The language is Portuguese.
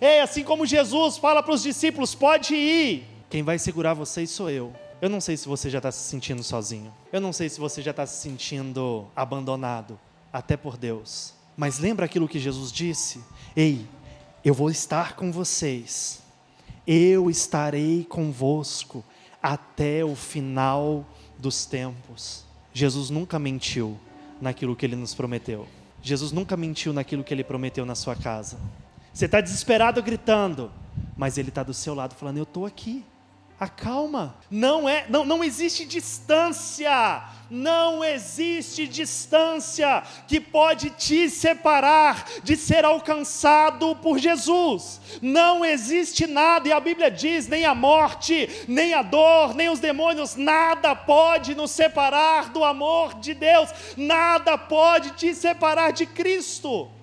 Ei, assim como Jesus fala para os discípulos: pode ir, quem vai segurar vocês sou eu. Eu não sei se você já está se sentindo sozinho. Eu não sei se você já está se sentindo abandonado, até por Deus. Mas lembra aquilo que Jesus disse? Ei, eu vou estar com vocês. Eu estarei convosco até o final dos tempos. Jesus nunca mentiu naquilo que ele nos prometeu. Jesus nunca mentiu naquilo que ele prometeu na sua casa. Você está desesperado gritando, mas ele está do seu lado falando: Eu estou aqui. Acalma. Não é, não, não existe distância. Não existe distância que pode te separar de ser alcançado por Jesus. Não existe nada, e a Bíblia diz: nem a morte, nem a dor, nem os demônios, nada pode nos separar do amor de Deus, nada pode te separar de Cristo.